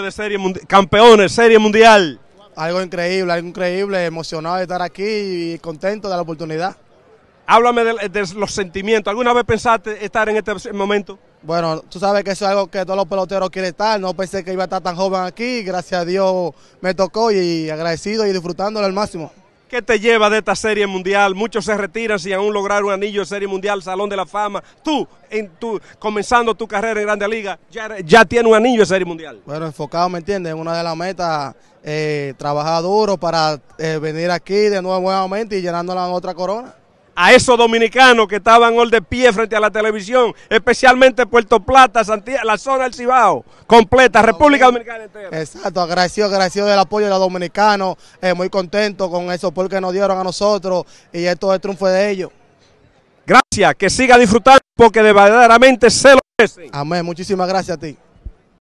de serie campeones serie mundial. Algo increíble, algo increíble, emocionado de estar aquí y contento de la oportunidad. Háblame de, los sentimientos. ¿Alguna vez pensaste estar en este momento? Bueno, tú sabes que eso es algo que todos los peloteros quieren estar. No pensé que iba a estar tan joven aquí. Gracias a Dios me tocó y agradecido y disfrutándolo al máximo. ¿Qué te lleva de esta serie mundial? Muchos se retiran sin aún lograr un anillo de serie mundial, Salón de la Fama. Tú, en tu, comenzando tu carrera en Grande Liga, ya, ya tienes un anillo de serie mundial. Bueno, enfocado, ¿me entiendes? En una de las metas, eh, trabajar duro para eh, venir aquí de nuevo nuevamente y llenando la otra corona a esos dominicanos que estaban hoy de pie frente a la televisión, especialmente Puerto Plata, Santiago, la zona del Cibao, completa, República Dominicana entera. Exacto, agradecido, agradecido del apoyo de los dominicanos, eh, muy contento con eso porque nos dieron a nosotros y esto es triunfo de ellos. Gracias, que siga disfrutando porque verdaderamente se lo merecen. Amén, muchísimas gracias a ti.